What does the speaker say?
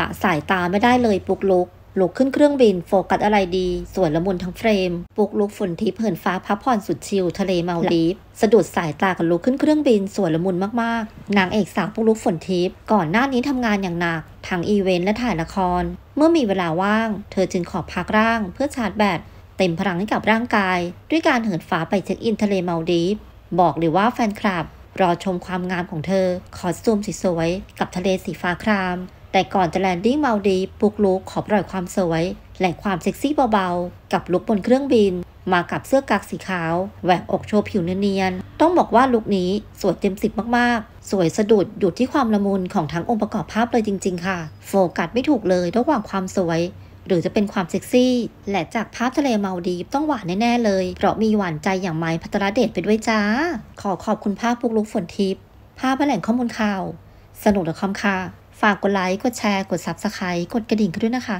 ละสายตาไม่ได้เลยปุกลุก ลุกขึ้นเครื่องบิน โฟกัสอะไรดีสวนละมุนทั้งเฟรม ปุกลุกฝนทิพย์เหินฟ้าพักผ่อนสุดชิลทะเลมาดีฟสะดุดสายตากับลุกขึ้นเครื่องบิน สวนละมุนมากๆ นางเอกสาวปุกลุกฝนทิพย์ก่อนหน้านี้ทำงานอย่างหนักทั้งอีเวนต์และถ่ายละคร เมื่อมีเวลาว่าง เธอจึงขอพักร่าง เพื่อชาร์จแบตเต็มพลังให้กับร่างกาย ด้วยการเหินฟ้าไปเช็คอินทะเลมาดีฟบอกเลยว่าแฟนคลับรอชมความงามของเธอขอซูมสสวยๆกับทะเลสีฟ้าครามแต่ก่อนจะแลนดิ้งมาลดีปุกลุกขอปล่อยความสวย และความเซ็กซี่เบาๆ กับลุกบนเครื่องบิน มากับเสื้อกักสีขาวแหวกอกโชว์ผิวเนียนๆ ต้องบอกว่าลุคนี้สวยเต็มสิบมากๆ สวยสะดุดอยู่ที่ความละมุนของทั้งองค์ประกอบภาพเลยจริงๆค่ะ โฟกัสไม่ถูกเลยระหว่างความสวย หรือจะเป็นความเซ็กซี่ และจากภาพทะเลมาดีต้องหวานแน่ๆเลยเพราะมีหวานใจอย่างไม้พัทรเดชไปด้วยจ้า ขอขอบคุณภาพปุกลุกฝนทิพย์ ภาพแหล่งข้อมูลข่าวสนุกดอทคอมค่ะฝากกดไลค์ กดแชร์ กด Subscribe กดกระดิ่งกันด้วยนะคะ